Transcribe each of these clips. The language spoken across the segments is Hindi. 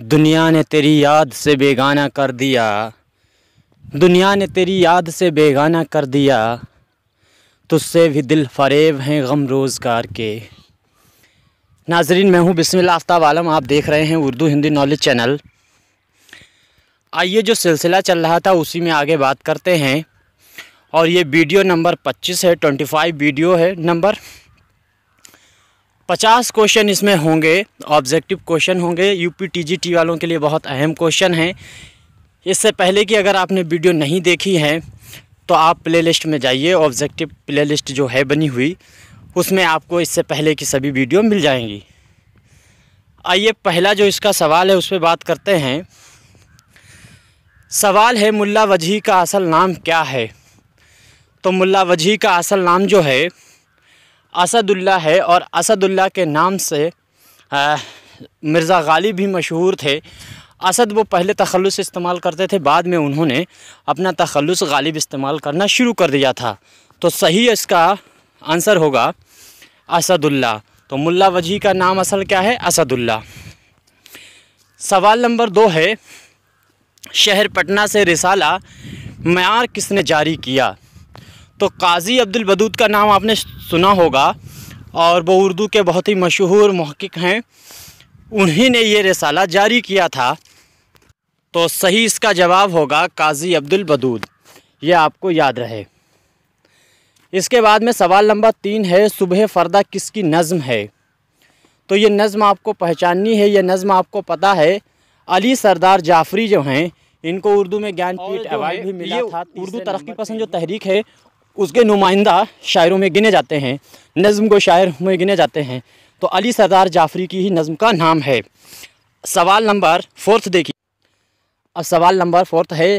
दुनिया ने तेरी याद से बेगाना कर दिया दुनिया ने तेरी याद से बेगाना कर दिया तुझसे भी दिल फरेब हैं गम रोज़गार के नाजरीन मैं हूँ बिस्मिल आफ्ताब आलम आप देख रहे हैं उर्दू हिंदी नॉलेज चैनल आइए जो सिलसिला चल रहा था उसी में आगे बात करते हैं और ये वीडियो नंबर 25 है 25 वीडियो है नंबर पचास क्वेश्चन इसमें होंगे ऑब्जेक्टिव क्वेश्चन होंगे यूपी टीजीटी वालों के लिए बहुत अहम क्वेश्चन हैं इससे पहले कि अगर आपने वीडियो नहीं देखी है तो आप प्लेलिस्ट में जाइए ऑब्जेक्टिव प्लेलिस्ट जो है बनी हुई उसमें आपको इससे पहले की सभी वीडियो मिल जाएंगी आइए पहला जो इसका सवाल है उस पर बात करते हैं सवाल है मुल्ला वजही का असल नाम क्या है तो मुल्ला वजही का असल नाम जो है असदुल्ला है और असदुल्ला के नाम से मिर्ज़ा गालिब भी मशहूर थे असद वो पहले तखलस इस्तेमाल करते थे बाद में उन्होंने अपना तखलस गालिब इस्तेमाल करना शुरू कर दिया था तो सही इसका आंसर होगा असदुल्ला तो मुल्ला वजी का नाम असल क्या है असदुल्ला सवाल नंबर दो है शहर पटना से रिसाला मैार किसने जारी किया तो काजी अब्दुल बदूद का नाम आपने सुना होगा और वो उर्दू के बहुत ही मशहूर महक़ हैं उन्हीं ने ये रसाला जारी किया था तो सही इसका जवाब होगा काजी अब्दुल बदूद ये आपको याद रहे इसके बाद में सवाल नंबर तीन है सुबह फ़रदा किसकी नज़म है तो ये नज़म आपको पहचाननी है यह नज़म आपको पता है अली सरदार जाफरी जो हैं इनको उर्दू में ज्ञान पीठ अवार्ड भी मिला था उर्दू तरक्की पसंद जो तहरीक है उसके नुमाइंदा शायरों में गिने जाते हैं नज़म को शायर में गिने जाते हैं तो अली सरदार जाफरी की ही नज़म का नाम है सवाल नंबर फोर्थ देखिए अब सवाल नंबर फोर्थ है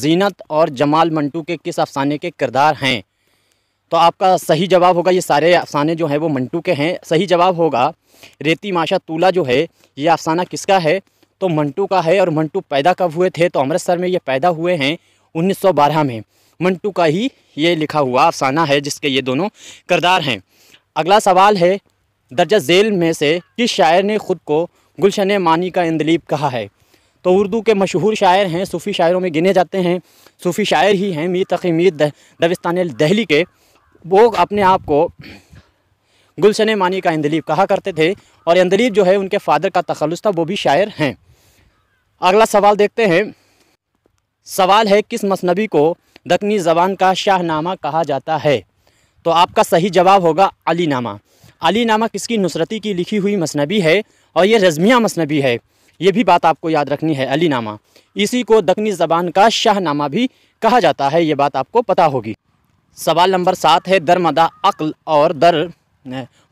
जीनत और जमाल मंटू के किस अफसाने के किरदार हैं तो आपका सही जवाब होगा ये सारे अफसाने जो हैं वो मंटू के हैं सही जवाब होगा रेती माशा तूला जो है ये अफसाना किसका है तो मंटू का है और मंटू पैदा कब हुए थे तो अमृतसर में ये पैदा हुए हैं 1912 में मंटू का ही ये लिखा हुआ अफसाना है जिसके ये दोनों करदार हैं अगला सवाल है दर्जा जेल में से किस शायर ने ख़ुद को गुलशन मानी का इंदलीब कहा है तो उर्दू के मशहूर शायर हैं सूफ़ी शायरों में गिने जाते हैं सूफ़ी शायर ही हैं मीर तकी मीर दविस्तान दहली के वो अपने आप को गुलशन मानी का इंदलीब कहा करते थे और इंदलीब जो है उनके फादर का तखलस था वो भी शायर हैं अगला सवाल देखते हैं सवाल है किस मसनबी को दखनी ज़बान का शाहनामा कहा जाता है तो आपका सही जवाब होगा अलीनामा अलीनामा किसकी नुसरती की लिखी हुई मसनबी है और ये रजमिया मसनबी है ये भी बात आपको याद रखनी है अलीनामा इसी को दखनी ज़बान का शाहनामा भी कहा जाता है ये बात आपको पता होगी सवाल नंबर सात है दरमदा अक्ल और दर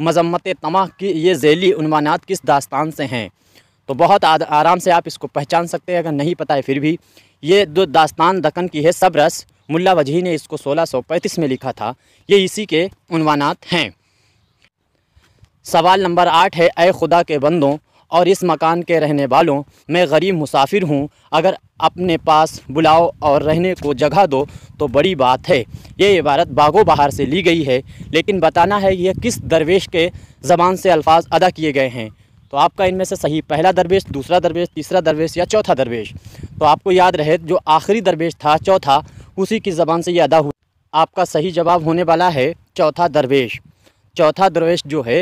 मजम्मत तमा की ये झैली उनवानात किस दास्तान से हैं तो बहुत आराम से आप इसको पहचान सकते हैं अगर नहीं पता है फिर भी ये दो दास्तान दकन की है सबरस मुल्ला वजही ने इसको 1635 में लिखा था ये इसी के उनवानात हैं सवाल नंबर आठ है ए खुदा के बंदों और इस मकान के रहने वालों मैं गरीब मुसाफिर हूँ अगर अपने पास बुलाओ और रहने को जगह दो तो बड़ी बात है ये इबारत बागो बहार से ली गई है लेकिन बताना है यह किस दरवेश के ज़बान से अल्फाज अदा किए गए हैं तो आपका इनमें से सही पहला दरवेश दूसरा दरवेश तीसरा दरवेश या चौथा दरवेश तो आपको याद रहे जो आखिरी दरवेश था चौथा उसी की ज़बान से ये अदा हुआ आपका सही जवाब होने वाला है चौथा दरवेश चौथा दरवेश जो है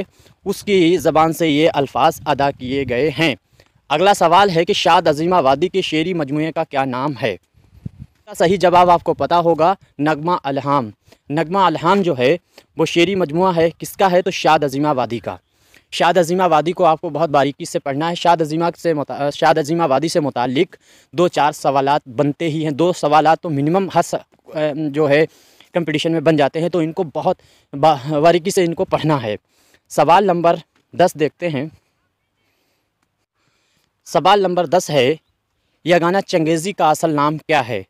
उसकी ज़बान से ये अल्फाज अदा किए गए हैं अगला सवाल है कि शाद अजीमावादी के शेरी मजमू का क्या नाम है इसका सही जवाब आपको पता होगा नगमा अलहम नगमा अलहम जो है वो शेरी मजमू है किसका है तो शाद अजीमावादी का शाद अजीमा वादी को आपको बहुत बारीकी से पढ़ना है शाद अजीमा से शाद अजीमा वादी से मुतलिक दो चार सवाल बनते ही हैं दो सवाल तो मिनिमम हर जो है कंपटीशन में बन जाते हैं तो इनको बहुत बारीकी से इनको पढ़ना है सवाल नंबर दस देखते हैं सवाल नंबर दस है यह गाना चंगेज़ी का असल नाम क्या है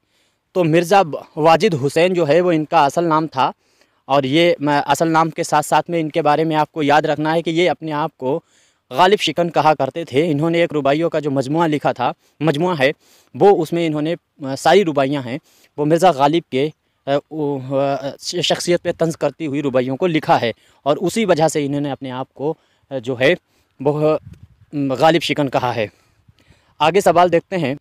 तो मिर्ज़ा वाजिद हुसैन जो है वो इनका असल नाम था और ये असल नाम के साथ साथ में इनके बारे में आपको याद रखना है कि ये अपने आप को गालिब शिकन कहा करते थे इन्होंने एक रुबाइयों का जो मजमु लिखा था मजमु है वो उसमें इन्होंने सारी रुबाइयाँ हैं वो मिर्ज़ा गालिब के शख्सियत पे तंज करती हुई रुबाइयों को लिखा है और उसी वजह से इन्होंने अपने आप को जो है वो गालिब शिकन कहा है आगे सवाल देखते हैं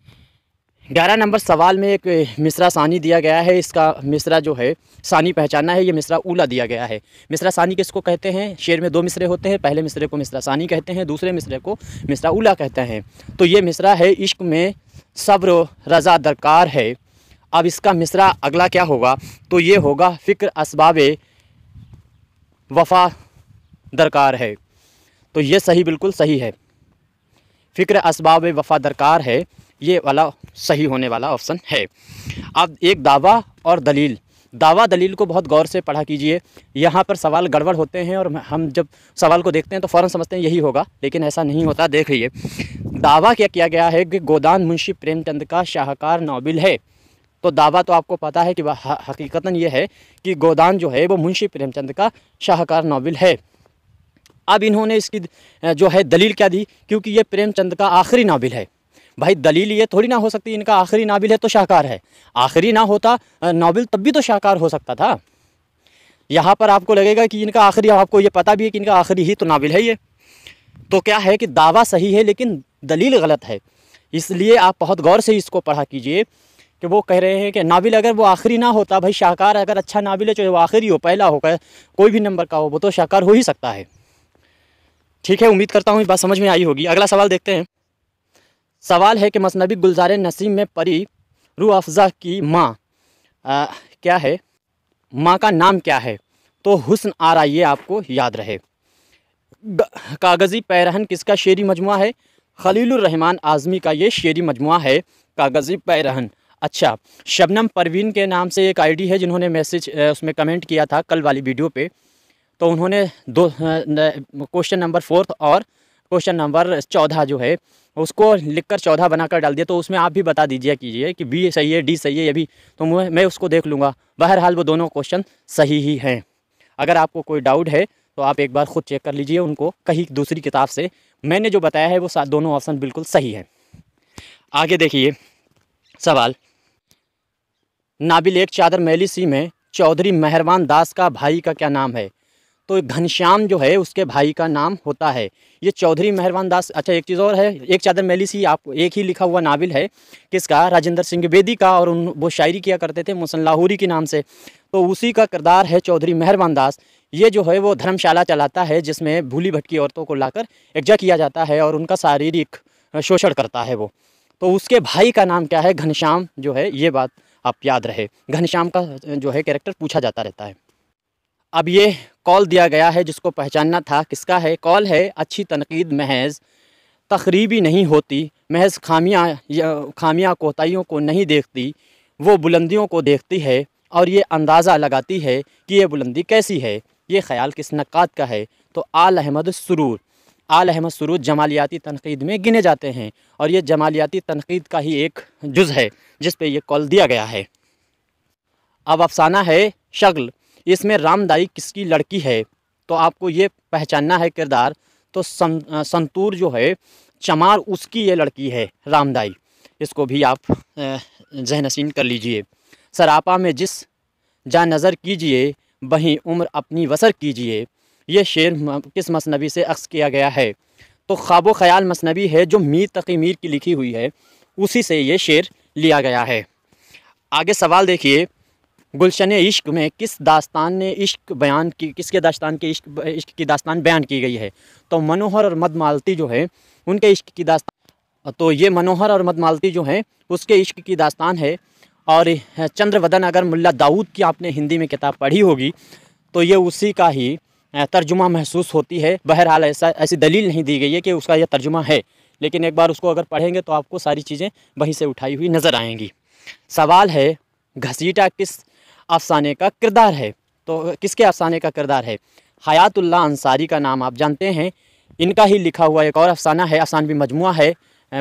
ग्यारह नंबर सवाल में एक मिसरा सानी दिया गया है इसका मिसरा जो है सानी पहचाना है ये मिसरा उला दिया गया है मिसरा सानी किसको कहते हैं शेर में दो मिसरे होते हैं पहले मिसरे को मिसरा सानी कहते हैं दूसरे मिसरे को मिसरा उला कहते हैं तो ये मिसरा है इश्क में सब्र रज़ा दरकार है अब इसका मिसरा अगला क्या होगा तो ये होगा फ़िक्र इसबाब वफा दरकार है तो ये सही बिल्कुल सही है फ़िक्र इसबाब वफा दरकार है ये वाला सही होने वाला ऑप्शन है अब एक दावा और दलील दावा दलील को बहुत गौर से पढ़ा कीजिए यहाँ पर सवाल गड़बड़ होते हैं और हम जब सवाल को देखते हैं तो फ़ौरन समझते हैं यही होगा लेकिन ऐसा नहीं होता देख लीजिए दावा क्या किया गया है कि गोदान मुंशी प्रेमचंद का शाहकार नावल है तो दावा तो आपको पता है कि हकीकता ये है कि गोदान जो है वो मुंशी प्रेमचंद का शाहकार नावल है अब इन्होंने इसकी जो है दलील क्या दी क्योंकि ये प्रेमचंद का आखिरी नावल है भाई दलील ये थोड़ी ना हो सकती इनका आखिरी नाविल है तो शाहकार है आखिरी ना होता नावल तब भी तो शाहकार हो सकता था यहाँ पर आपको लगेगा कि इनका आखिरी आपको ये पता भी है कि इनका आखिरी ही तो नावल है ये तो क्या है कि दावा सही है लेकिन दलील गलत है इसलिए आप बहुत गौर से इसको पढ़ा कीजिए कि वो कह रहे हैं कि नाविल अगर वो आखिरी ना होता भाई शाहकार अगर अच्छा नाविल है चाहे वो आखिरी हो पहला हो कोई भी नंबर का हो वो तो शाहकार हो ही सकता है ठीक है उम्मीद करता हूँ इस बात समझ में आई होगी अगला सवाल देखते हैं सवाल है कि मसनबी गुलजार नसीम में परी रू अफजा की माँ क्या है माँ का नाम क्या है तो आ आरा ये आपको याद रहे कागज़ी पैरहन किसका शेरी मजमु है खलीलरहमान आज़मी का ये शेरी मजमु है कागज़ी पैरहन अच्छा शबनम परवीन के नाम से एक आईडी है जिन्होंने मैसेज उसमें कमेंट किया था कल वाली वीडियो पे तो उन्होंने दो क्वेश्चन नंबर फोर्थ और क्वेश्चन नंबर चौदह जो है उसको लिखकर चौदह बनाकर डाल दिया तो उसमें आप भी बता दीजिए कीजिए कि बी सही है डी सही है ये भी तो मैं उसको देख लूँगा बहरहाल वो दोनों क्वेश्चन सही ही हैं अगर आपको कोई डाउट है तो आप एक बार ख़ुद चेक कर लीजिए उनको कहीं दूसरी किताब से मैंने जो बताया है वो दोनों ऑप्शन बिल्कुल सही है आगे देखिए सवाल नाबिल एक चादर मैली सी में चौधरी मेहरवान दास का भाई का क्या नाम है तो घनश्याम जो है उसके भाई का नाम होता है ये चौधरी मेहरवान दास अच्छा एक चीज़ और है एक चादर मैली सी आपको एक ही लिखा हुआ नावल है किसका राजेंद्र सिंह बेदी का और उन वो शायरी किया करते थे मुसन लाहौरी के नाम से तो उसी का किरदार है चौधरी मेहरवान दास ये जो है वो धर्मशाला चलाता है जिसमें भूली भटकी औरतों को लाकर एकजा किया जाता है और उनका शारीरिक शोषण करता है वो तो उसके भाई का नाम क्या है घनश्याम जो है ये बात आप याद रहे घनश्याम का जो है कैरेक्टर पूछा जाता रहता है अब ये कॉल दिया गया है जिसको पहचानना था किसका है कॉल है अच्छी तनकीद महज तकरीबी नहीं होती महज खामियाँ खामियाँ कोताहीियों को नहीं देखती वो बुलंदियों को देखती है और ये अंदाज़ा लगाती है कि ये बुलंदी कैसी है ये ख्याल किस नक़ात का है तो आल अहमद सुरूर आल अहमद सुरूर जमालियाती तनकीद में गिने जाते हैं और ये जमालियाती तनकीद का ही एक जुज़ है जिस पर यह कॉल दिया गया है अब अफसाना है शगल इसमें रामदाई किसकी लड़की है तो आपको ये पहचानना है किरदार तो सं, संतूर जो है चमार उसकी ये लड़की है रामदाई इसको भी आप जहनसीन कर लीजिए सरापा में जिस जा नज़र कीजिए वहीं उम्र अपनी वसर कीजिए ये शेर किस मसनबी से अक्स किया गया है तो ख्वाब ख्याल मसनबी है जो मीर तकी मीर की लिखी हुई है उसी से ये शेर लिया गया है आगे सवाल देखिए गुलशन इश्क में किस दास्तान ने इश्क बयान की किसके दास्तान के इश्क इश्क की दास्तान बयान की गई है तो मनोहर और मदमालती जो है उनके इश्क की दास्तान तो ये मनोहर और मदमालती जो हैं उसके इश्क की दास्तान है और चंद्रवदन अगर मुल्ला दाऊद की आपने हिंदी में किताब पढ़ी होगी तो ये उसी का ही तर्जुमा महसूस होती है बहरहाल ऐसा ऐसी दलील नहीं दी गई है कि उसका यह तर्जुमा है लेकिन एक बार उसको अगर पढ़ेंगे तो आपको सारी चीज़ें वहीं से उठाई हुई नज़र आएंगी सवाल है घसीटा किस अफसाने का किरदार है तो किसके अफसाने का किरदार है हयातुल्ला अंसारी का नाम आप जानते हैं इनका ही लिखा हुआ एक और अफसाना है अफसानवी मजमू है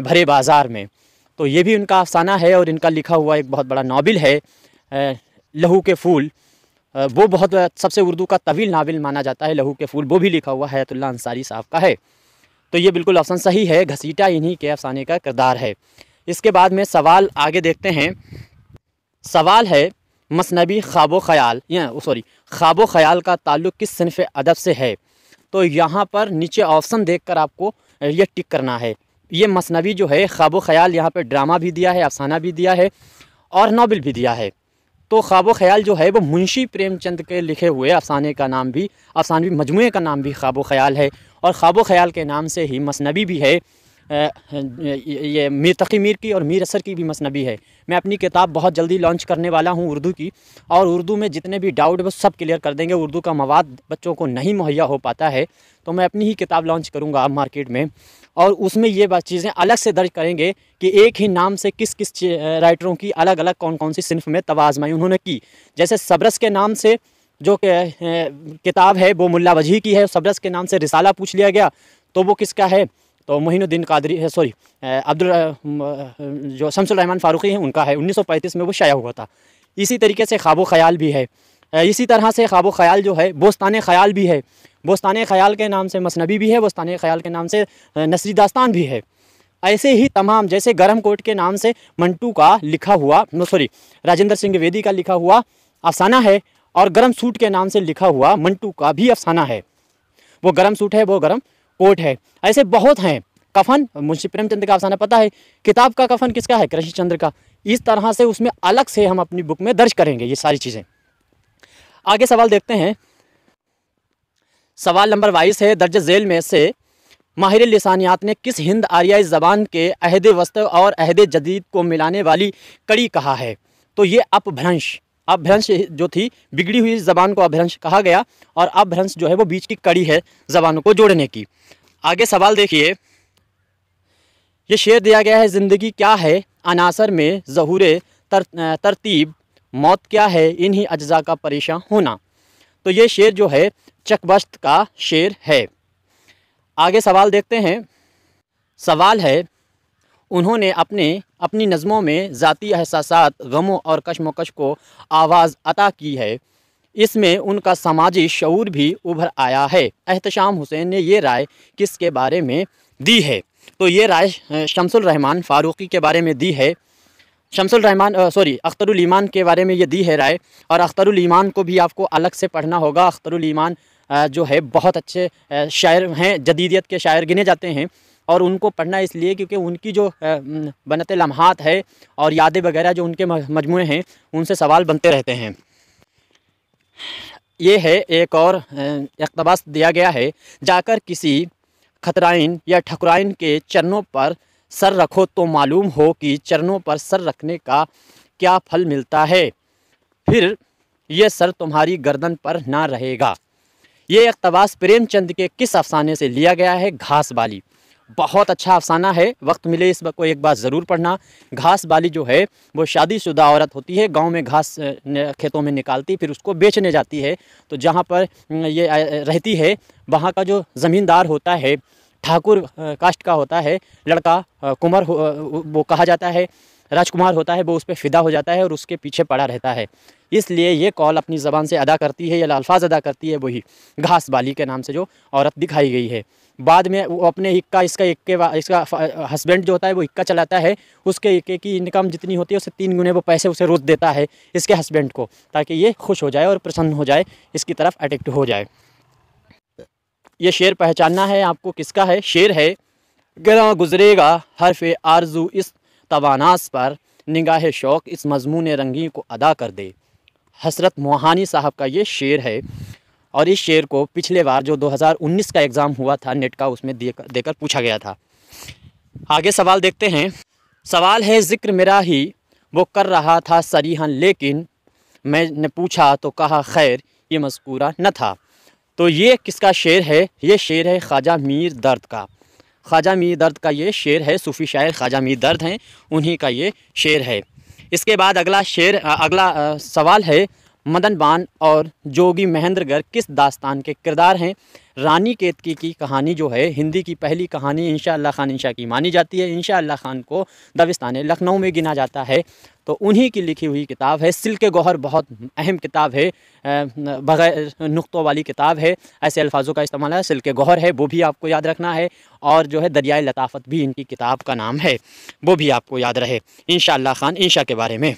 भरे बाज़ार में तो ये भी उनका अफसाना है और इनका लिखा हुआ एक बहुत बड़ा नावल है लहू के फूल वो बहुत सबसे उर्दू का तवील नावल माना जाता है लहू के फूल वो भी लिखा हुआ हयातुल्ला अंसारी साहब का है तो ये बिल्कुल अफसान सही है घसीटा इन्हीं के अफसाने का किरदार है इसके बाद में सवाल आगे देखते हैं सवाल है मसनबी ख़्वाबो ख़याल या सॉरी ख्वाब ख़याल का ताल्लुक़ किस सिनफ अदब से है तो यहाँ पर नीचे ऑप्शन देखकर आपको ये टिक करना है ये मसनबी जो है ख़्वाबो ख़याल यहाँ पर ड्रामा भी दिया है अफसाना भी दिया है और नावल भी दिया है तो ख़्वाबो ख़याल जो है वो मुंशी प्रेमचंद के लिखे हुए अफसाने का नाम भी अफसानवी मजमू का नाम भी ख़्वाबो ख़याल है और ख़्वाबो ख़याल के नाम से ही मसनबी भी है ये मीर तकी मीर की और मीर असर की भी मसनबी है मैं अपनी किताब बहुत जल्दी लॉन्च करने वाला हूँ उर्दू की और उर्दू में जितने भी डाउट वो सब क्लियर कर देंगे उर्दू का मवाद बच्चों को नहीं मुहैया हो पाता है तो मैं अपनी ही किताब लॉन्च करूँगा अब मार्केट में और उसमें ये बात चीज़ें अलग से दर्ज करेंगे कि एक ही नाम से किस किस राइटरों की अलग अलग कौन कौन सी सिनफ में तोज़माई उन्होंने की जैसे सबरस के नाम से जो किताब है वो मुला वजही की है सबरस के नाम से रिसाला पूछ लिया गया तो वो किसका है तो मोहिनुद्दीन कादरी है सॉरी अब्दुल जो शमसुल रहमान फारूकी हैं उनका है 1935 में वो शाया हुआ था इसी तरीके से ख्वाब ख्याल भी है इसी तरह से ख्वाब ख्याल जो है बोस्तान ख्याल भी है बोस्तान ख्याल के नाम से मसनबी भी है बोस्तान ख्याल के नाम से नसरी दास्तान भी है ऐसे ही तमाम जैसे गर्म कोट के नाम से मंटू का लिखा हुआ सॉरी राजेंद्र सिंह वेदी का लिखा हुआ अफसाना है और गर्म सूट के नाम से लिखा हुआ मंटू का भी अफसाना है वो गर्म सूट है वो गर्म कोट है ऐसे बहुत हैं कफन मुंशी प्रेमचंद का अफसाना पता है किताब का कफन किसका है कृषि चंद्र का इस तरह से उसमें अलग से हम अपनी बुक में दर्ज करेंगे ये सारी चीज़ें आगे सवाल देखते हैं सवाल नंबर बाईस है दर्ज जेल में से माहिर लसानियात ने किस हिंद आर्याई ज़बान के अहद वस्त और अहद जदीद को मिलाने वाली कड़ी कहा है तो ये अपभ्रंश अभ्रंश जो थी बिगड़ी हुई जबान को अभ्रंश कहा गया और अभ्रंश जो है वो बीच की कड़ी है जबानों को जोड़ने की आगे सवाल देखिए ये शेर दिया गया है ज़िंदगी क्या है अनासर में जहूर तर, तरतीब मौत क्या है इन्हीं अज्जा का परेशान होना तो ये शेर जो है चकबस्त का शेर है आगे सवाल देखते हैं सवाल है उन्होंने अपने अपनी नज़मों में ज़ाती एहसास गमों और कशमकश को आवाज़ अता की है इसमें उनका समाजी शूर भी उभर आया है एहतशाम हुसैन ने ये राय किसके बारे में दी है तो ये राय शमसुल रहमान फ़ारूकी के बारे में दी है शमसुल रहमान सॉरी अख्तरुल के बारे में ये दी है राय और अख्तरुल को भी आपको अलग से पढ़ना होगा अख्तरुल जो है बहुत अच्छे शायर हैं जदीदियत के शायर गिने जाते हैं और उनको पढ़ना इसलिए क्योंकि उनकी जो बनते लम्हात है और यादें वगैरह जो उनके मजमू हैं उनसे सवाल बनते रहते हैं ये है एक और इकतबास दिया गया है जाकर किसी खतराइन या ठकुराइन के चरणों पर सर रखो तो मालूम हो कि चरणों पर सर रखने का क्या फल मिलता है फिर यह सर तुम्हारी गर्दन पर ना रहेगा ये अकतबास प्रेमचंद के किस अफसाने से लिया गया है घास वाली बहुत अच्छा अफसाना है वक्त मिले इस को एक बार ज़रूर पढ़ना घास बाली जो है वो शादीशुदा औरत होती है गांव में घास खेतों में निकालती फिर उसको बेचने जाती है तो जहाँ पर ये रहती है वहाँ का जो ज़मींदार होता है ठाकुर कास्ट का होता है लड़का कुंवर वो कहा जाता है राजकुमार होता है वो उस पर फिदा हो जाता है और उसके पीछे पड़ा रहता है इसलिए ये कॉल अपनी ज़बान से अदा करती है या अल्फाज अदा करती है वही घास बाली के नाम से जो औरत दिखाई गई है बाद में वो अपने इक्का इसका इक्के इसका हस्बैंड जो होता है वो इक्का चलाता है उसके इक्के की इनकम जितनी होती है उससे तीन गुने वो पैसे उसे रोज देता है इसके हस्बैंड को ताकि ये खुश हो जाए और प्रसन्न हो जाए इसकी तरफ अट्रैक्ट हो जाए ये शेर पहचानना है आपको किसका है शेर है ग्रह गुजरेगा हरफ आरजू इस तोानास पर निगाह शौक़ इस मजमून रंगी को अदा कर दे हसरत मोहानी साहब का ये शेर है और इस शेर को पिछले बार जो 2019 का एग्ज़ाम हुआ था नेट का उसमें देकर देकर पूछा गया था आगे सवाल देखते हैं सवाल है ज़िक्र मेरा ही वो कर रहा था सरीहन लेकिन मैंने पूछा तो कहा खैर ये मस्कूरा न था तो ये किसका शेर है ये शेर है ख्वाजा मीर दर्द का ख्वाजा मीर दर्द का ये शेर है सूफ़ी शायर ख्वाजा मीर दर्द हैं उन्हीं का ये शेर है इसके बाद अगला शेर अगला सवाल है मदन बान और जोगी महेंद्रगर किस दास्तान के किरदार हैं रानी केतकी की कहानी जो है हिंदी की पहली कहानी इंशा खान इंशा की मानी जाती है इंशा खान को दबिस्तान लखनऊ में गिना जाता है तो उन्हीं की लिखी हुई किताब है सिल के गौहर बहुत अहम किताब है बगैर नुक्तों वाली किताब है ऐसे अल्फाजों का इस्तेमाल है सिल के गौहर है वो भी आपको याद रखना है और जो है दरियाए लताफत भी इनकी किताब का नाम है वो भी आपको याद रहे इन खान इंशा के बारे में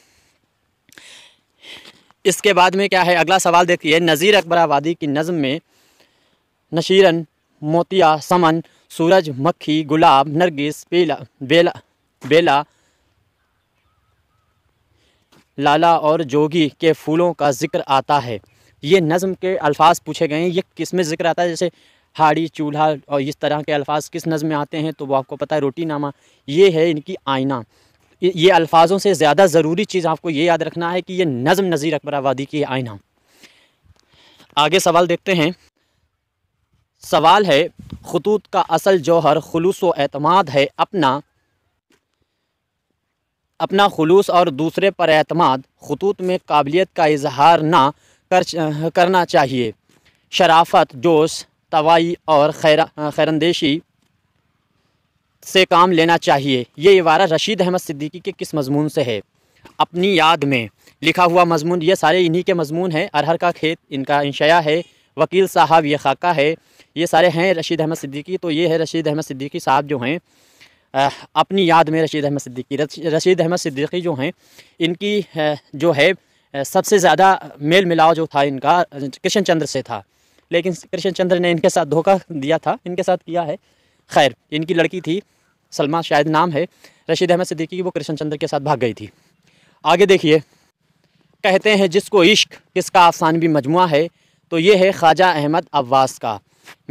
इसके बाद में क्या है अगला सवाल देखिए नज़ीर अकबर आबादी की नज़म में नशीरन मोतिया समन सूरज मक्खी गुलाब नरगिस पीला बेला बेला लाला और जोगी के फूलों का जिक्र आता है ये नज़म के अल्फाज पूछे गए हैं ये किस में ज़िक्र आता है जैसे हाड़ी चूल्हा और इस तरह के अल्फाज किस नज़म में आते हैं तो वो आपको पता है रोटी नामा ये है इनकी आईना ये अल्फाजों से ज़्यादा ज़रूरी चीज़ आपको ये याद रखना है कि ये नज़म नज़ीर अकबर आबादी की आयन हम आगे सवाल देखते हैं सवाल है खतूत का असल जौहर खलूस व अतमाद है अपना अपना खलूस और दूसरे पर अतमाद खतूत में काबिलियत का इजहार ना कर करना चाहिए शराफत जोश तवाई और खैर खैरंदेशी से काम लेना चाहिए ये इबारा रशीद अहमद सिद्दीकी के किस मजमून से है अपनी याद में लिखा हुआ मजमून ये सारे इन्हीं के मजमून हैं अरहर का खेत इनका इनशाया है वकील साहब ये खाका है ये सारे हैं रशीद अहमद सिद्दीकी तो ये है रशीद अहमद सिद्दीकी साहब जो हैं अपनी याद में रशीद अहमद सिद्दीकी रशीद अहमद सिद्दीकी जो हैं इनकी जो है सबसे ज़्यादा मेल मिलाव जो था इनका कृष्ण चंद्र से था लेकिन कृष्ण चंद्र ने इनके साथ धोखा दिया था इनके साथ किया है खैर इनकी लड़की थी सलमा शायद नाम है रशीद अहमद सिद्दीकी की वो कृष्ण चंद्र के साथ भाग गई थी आगे देखिए कहते हैं जिसको इश्क किसका भी मजमु है तो ये है ख्वाजा अहमद अब्बास का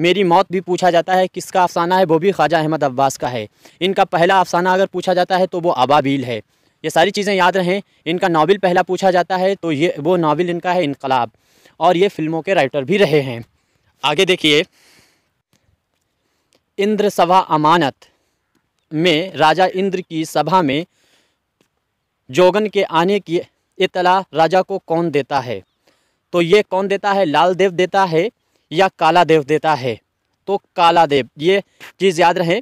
मेरी मौत भी पूछा जाता है किसका अफसाना है वो भी ख्वाजा अहमद अब्बास का है इनका पहला अफसाना अगर पूछा जाता है तो वो अबाबील है ये सारी चीज़ें याद रहें इनका नावल पहला पूछा जाता है तो ये वो नावल इनका है इनकलाब और ये फ़िल्मों के राइटर भी रहे हैं आगे देखिए इंद्र सवा अमानत में राजा इंद्र की सभा में जोगन के आने की इतला राजा को कौन देता है तो ये कौन देता है लाल देव देता है या काला देव देता है तो काला देव ये चीज़ याद रहे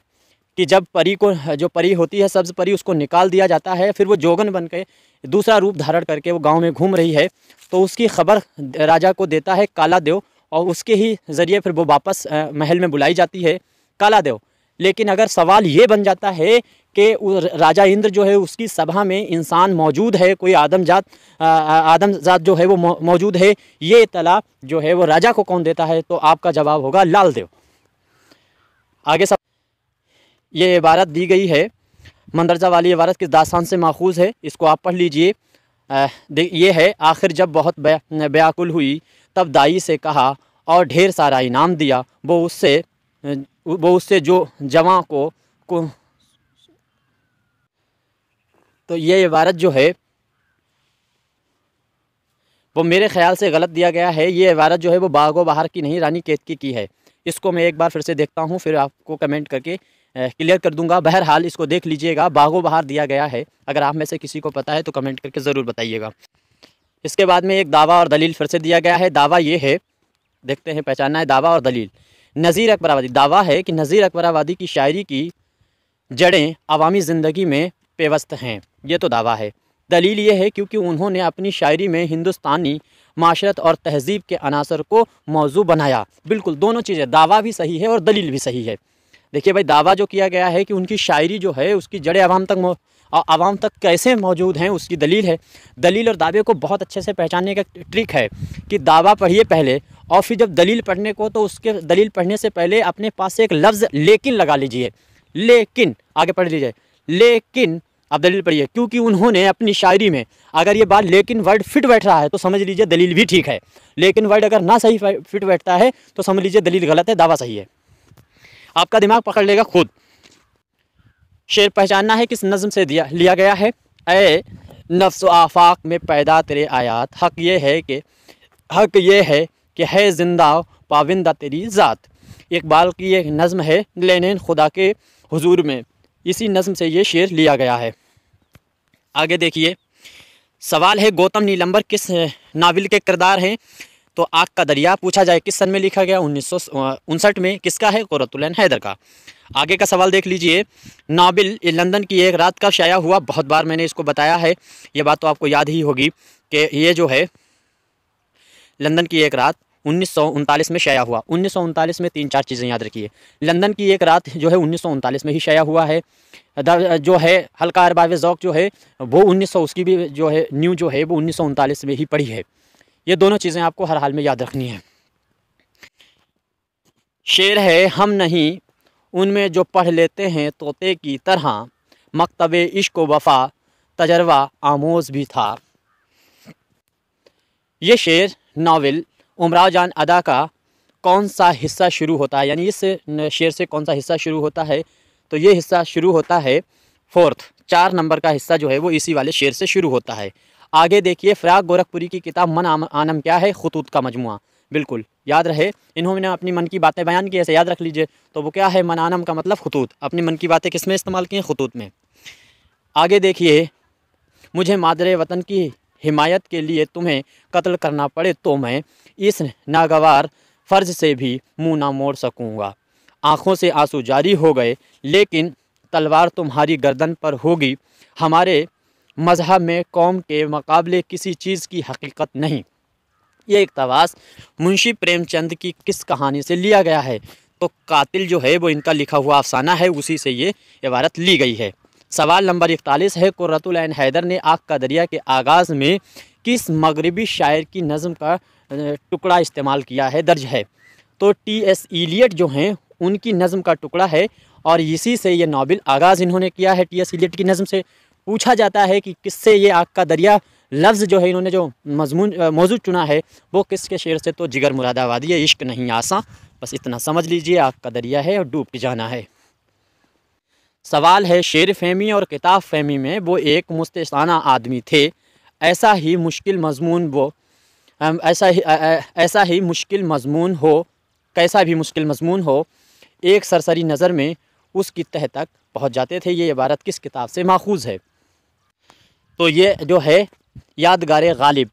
कि जब परी को जो परी होती है सब्ज परी उसको निकाल दिया जाता है फिर वो जोगन बन के दूसरा रूप धारण करके वो गांव में घूम रही है तो उसकी खबर राजा को देता है काला देव और उसके ही ज़रिए फिर वो वापस महल में बुलाई जाती है काला देव लेकिन अगर सवाल ये बन जाता है कि राजा इंद्र जो है उसकी सभा में इंसान मौजूद है कोई आदमजात आदमजात जो है वो मौजूद है ये इतला जो है वो राजा को कौन देता है तो आपका जवाब होगा लाल देव आगे सब ये इबारत दी गई है मंदरजा वाली इबारत किस दास्तान से माखूज है इसको आप पढ़ लीजिए ये है आखिर जब बहुत ब्याकुल हुई तब दाई से कहा और ढेर सारा इनाम दिया वो उससे बहुत से जो जवा को, को तो ये इबारत जो है वो मेरे ख्याल से गलत दिया गया है ये इबारत जो है वो बागो बहार की नहीं रानी केत की की है इसको मैं एक बार फिर से देखता हूँ फिर आपको कमेंट करके क्लियर कर दूंगा बहरहाल इसको देख लीजिएगा बागो बहार दिया गया है अगर आप में से किसी को पता है तो कमेंट करके ज़रूर बताइएगा इसके बाद में एक दावा और दलील फिर से दिया गया है दावा ये है देखते हैं पहचानना है दावा और दलील नज़ीर अकबर आबादी दावा है कि नज़ीर अकबर आबादी की शायरी की जड़ें अवामी ज़िंदगी में पेवस्त हैं ये तो दावा है दलील ये है क्योंकि उन्होंने अपनी शायरी में हिंदुस्तानी माशरत और तहजीब के अनासर को मौजू बनाया बिल्कुल दोनों चीज़ें दावा भी सही है और दलील भी सही है देखिए भाई दावा जो किया गया है कि उनकी शायरी जो है उसकी जड़ें आवाम तक आवाम तक कैसे मौजूद हैं उसकी दलील है दलील और दावे को बहुत अच्छे से पहचानने का ट्रिक है कि दावा पढ़िए पहले और फिर जब दलील पढ़ने को तो उसके दलील पढ़ने से पहले अपने पास से एक लफ्ज़ लेकिन लगा लीजिए लेकिन आगे पढ़ लीजिए लेकिन आप दलील पढ़िए क्योंकि उन्होंने अपनी शायरी में अगर ये बात लेकिन वर्ड फिट बैठ रहा है तो समझ लीजिए दलील भी ठीक है लेकिन वर्ड अगर ना सही फिट बैठता है तो समझ लीजिए दलील गलत है दावा सही है आपका दिमाग पकड़ लेगा खुद शेर पहचानना है किस नज़म से दिया लिया गया है ए नफ्स आफाक में पैदा तेरे आयात हक ये है कि हक ये है कि है जिंदा पाविंदा तेरी ज़ात इकबाल की एक नज़म है लेन खुदा के हजूर में इसी नज़म से ये शेर लिया गया है आगे देखिए सवाल है गौतम नीलंबर किस नावल के किरदार हैं तो आग का दरिया पूछा जाए किस सन में लिखा गया उन्नीस उनसठ में किसका है कुरतुलन हैदर का आगे का सवाल देख लीजिए नाबिल लंदन की एक रात का शाया हुआ बहुत बार मैंने इसको बताया है ये बात तो आपको याद ही होगी कि ये जो है लंदन की एक रात उन्नीस में शया हुआ उन्नीस में तीन चार चीज़ें याद रखिए लंदन की एक रात जो है उन्नीस में ही शया हुआ है जो है हल्का अरबाव ज़ौक जो है वो उन्नीस उसकी भी जो है न्यू जो है वो उन्नीस में ही पड़ी है ये दोनों चीज़ें आपको हर हाल में याद रखनी है शेर है हम नहीं उनमें जो पढ़ लेते हैं तोते की तरह मकतब इश्क वफा तजर्बा आमोज भी था ये शेर नावल उमराव जान अदा का कौन सा हिस्सा शुरू होता है यानी इस शेर से कौन सा हिस्सा शुरू होता है तो ये हिस्सा शुरू होता है फोर्थ चार नंबर का हिस्सा जो है वो इसी वाले शेर से शुरू होता है आगे देखिए फ़राग गोरखपुरी की किताब मन आनम क्या है खतूत का मजमु बिल्कुल याद रहे इन्होंने अपनी मन की बातें बयान की ऐसे याद रख लीजिए तो वो क्या है मन आनम का मतलब खतूत अपनी मन की बातें किस में इस्तेमाल की हैं खतूत में आगे देखिए मुझे मादरे वतन की हिमायत के लिए तुम्हें कत्ल करना पड़े तो मैं इस नागवार फर्ज से भी मुंह ना मोड़ सकूँगा आँखों से आंसू जारी हो गए लेकिन तलवार तुम्हारी गर्दन पर होगी हमारे मजहब में कौम के मुकाबले किसी चीज़ की हकीकत नहीं ये इकतवास मुंशी प्रेमचंद की किस कहानी से लिया गया है तो कातिल जो है वो इनका लिखा हुआ अफसाना है उसी से ये इबारत ली गई है सवाल नंबर इकतालीस है कुर्रतुल हैदर ने आग का दरिया के आगाज़ में किस मगरबी शायर की नज़म का टुकड़ा इस्तेमाल किया है दर्ज है तो टी एस एलियट जो हैं उनकी नज़म का टुकड़ा है और इसी से ये नावल आगाज़ इन्होंने किया है टी एस एलियट की नज़म से पूछा जाता है कि किससे ये आग का दरिया लफ्ज़ जो है इन्होंने जो मजमून मौजू चुना है वो किसके शेर से तो जिगर मुरादाबादी है इश्क नहीं आसा बस इतना समझ लीजिए आग का दरिया है और डूब जाना है सवाल है शेर फहमी और किताब फहमी में वो एक मुस्ताना आदमी थे ऐसा ही मुश्किल मजमून वो ऐसा ही ऐसा ही मुश्किल मजमून हो कैसा भी मुश्किल मजमून हो एक सरसरी नज़र में उसकी तह तक पहुँच जाते थे ये इबारत किस किताब से माखूज़ है तो ये जो है यादगार गालिब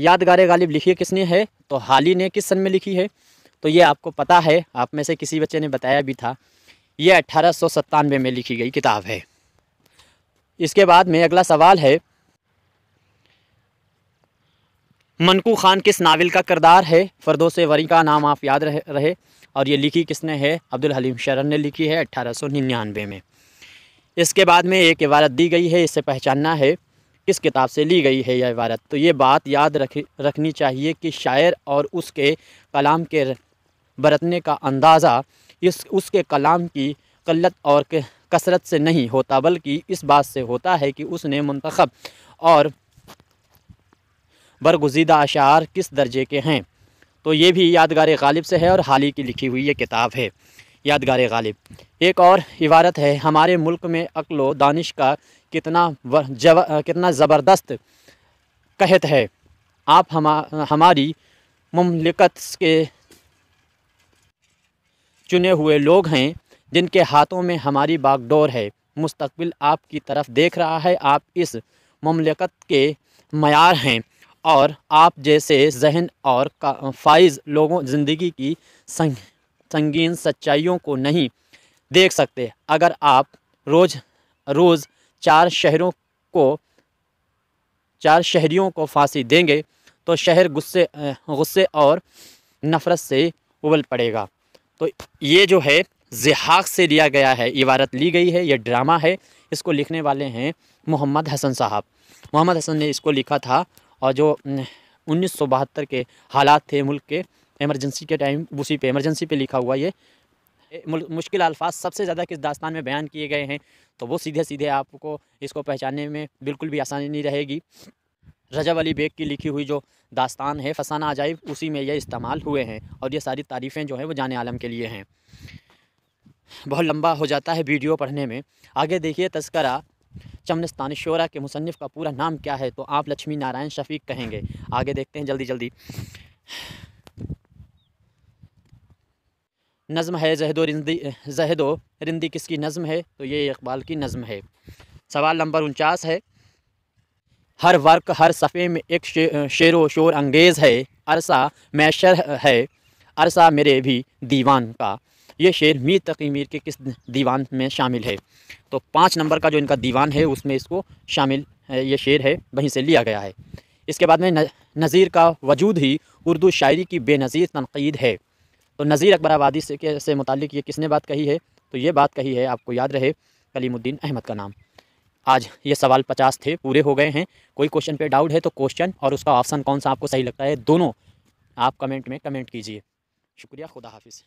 यादगार गालिब लिखी किसने है तो हाल ही ने किस सन में लिखी है तो ये आपको पता है आप में से किसी बच्चे ने बताया भी था ये अट्ठारह में लिखी गई किताब है इसके बाद में अगला सवाल है मनकू खान किस नावल का किरदार है फरदो से वरी का नाम आप याद रहे, रहे और ये लिखी किसने है अब्दुल हलीम शरण ने लिखी है अट्ठारह में इसके बाद में एक इबारत दी गई है इसे पहचानना है किस किताब से ली गई है यह इबारत तो ये बात याद रख रखनी चाहिए कि शायर और उसके कलाम के बरतने का अंदाज़ा इस उसके कलाम की कल्लत और कसरत से नहीं होता बल्कि इस बात से होता है कि उसने मंतखब और बरगुजीदा अशार किस दर्जे के हैं तो ये भी यादगार गालिब से है और हाल ही की लिखी हुई ये किताब है यादगार गालिब एक और इबारत है हमारे मुल्क में अक्लो दानिश का कितना जव, कितना ज़बरदस्त कहत है आप हमा हमारी ममलिकत के चुने हुए लोग हैं जिनके हाथों में हमारी बागडोर है मुस्तबिल आपकी तरफ देख रहा है आप इस ममलिकत के मैार हैं और आप जैसे जहन और फाइज लोगों ज़िंदगी की संग, संगीन सच्चाइयों को नहीं देख सकते अगर आप रोज़ रोज़ चार शहरों को चार शहरियों को फांसी देंगे तो शहर गुस्से गुस्से और नफ़रत से उबल पड़ेगा तो ये जो है जिहाक से लिया गया है इबारत ली गई है यह ड्रामा है इसको लिखने वाले हैं मोहम्मद हसन साहब मोहम्मद हसन ने इसको लिखा था और जो उन्नीस के हालात थे मुल्क के एमरजेंसी के टाइम उसी पे एमरजेंसी पे लिखा हुआ ये मुश्किल अल्फाज सबसे ज़्यादा किस दास्तान में बयान किए गए हैं तो वो सीधे सीधे आपको इसको पहचानने में बिल्कुल भी आसानी नहीं रहेगी रजब अली बेग की लिखी हुई जो दास्तान है फसाना अजाइब उसी में ये इस्तेमाल हुए हैं और ये सारी तारीफ़ें जो हैं वो जान आलम के लिए हैं बहुत लंबा हो जाता है वीडियो पढ़ने में आगे देखिए तस्करा चमनस शोरा के मुसनफ़ का पूरा नाम क्या है तो आप लक्ष्मी नारायण शफीक कहेंगे आगे देखते हैं जल्दी जल्दी नज़म है जहदो रिंदी जहदो रिंदी किसकी नज़म है तो ये इकबाल की नज़म है सवाल नंबर उनचास है हर वर्क हर सफ़े में एक शेर व शोर अंगेज़ है अरसा मैशर है अरसा मेरे भी दीवान का ये शेर मीर तकी मीर के किस दीवान में शामिल है तो पाँच नंबर का जो इनका दीवान है उसमें इसको शामिल ये शेर है वहीं से लिया गया है इसके बाद में नज़ीर का वजूद ही उर्दू शायरी की बेनज़ीर तनकीद है तो नज़ीर अकबर आबादी से के से मुतल ये किसने बात कही है तो ये बात कही है आपको याद रहे कलीमुद्दीन अहमद का नाम आज ये सवाल पचास थे पूरे हो गए हैं कोई क्वेश्चन पे डाउट है तो क्वेश्चन और उसका ऑप्शन कौन सा आपको सही लगता है दोनों आप कमेंट में कमेंट कीजिए शुक्रिया खुदा हाफिज़